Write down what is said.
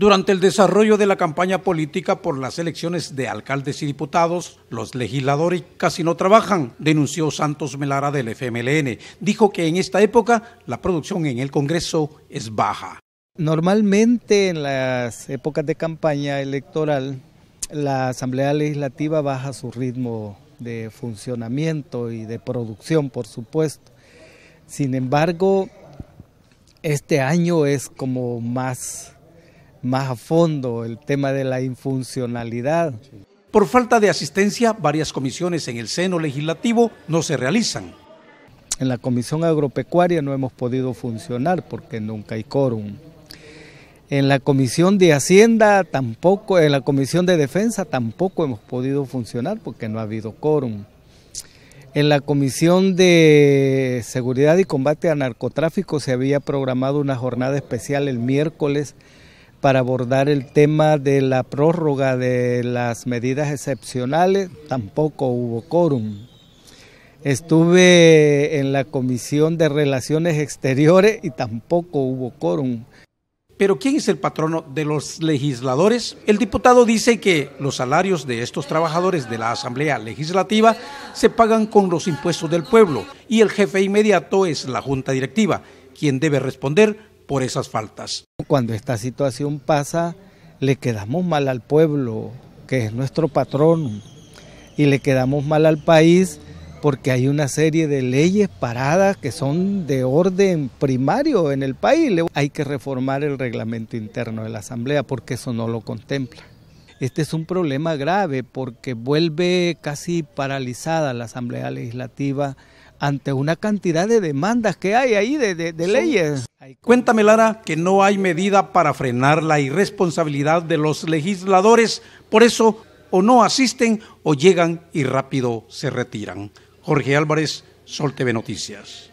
Durante el desarrollo de la campaña política por las elecciones de alcaldes y diputados, los legisladores casi no trabajan, denunció Santos Melara del FMLN. Dijo que en esta época la producción en el Congreso es baja. Normalmente en las épocas de campaña electoral, la Asamblea Legislativa baja su ritmo de funcionamiento y de producción, por supuesto. Sin embargo, este año es como más más a fondo el tema de la infuncionalidad. Por falta de asistencia, varias comisiones en el seno legislativo no se realizan. En la comisión agropecuaria no hemos podido funcionar porque nunca hay quórum. En la comisión de Hacienda tampoco, en la comisión de Defensa tampoco hemos podido funcionar porque no ha habido quórum. En la Comisión de Seguridad y Combate a Narcotráfico se había programado una jornada especial el miércoles para abordar el tema de la prórroga de las medidas excepcionales, tampoco hubo quórum. Estuve en la Comisión de Relaciones Exteriores y tampoco hubo quórum. Pero ¿quién es el patrono de los legisladores? El diputado dice que los salarios de estos trabajadores de la Asamblea Legislativa se pagan con los impuestos del pueblo y el jefe inmediato es la Junta Directiva, quien debe responder por esas faltas. Cuando esta situación pasa, le quedamos mal al pueblo, que es nuestro patrón, y le quedamos mal al país porque hay una serie de leyes paradas que son de orden primario en el país. Hay que reformar el reglamento interno de la Asamblea porque eso no lo contempla. Este es un problema grave porque vuelve casi paralizada la Asamblea Legislativa ante una cantidad de demandas que hay ahí de, leyes. Cuéntame, Lara, que no hay medida para frenar la irresponsabilidad de los legisladores, por eso o no asisten o llegan y rápido se retiran. Jorge Álvarez, Sol TV Noticias.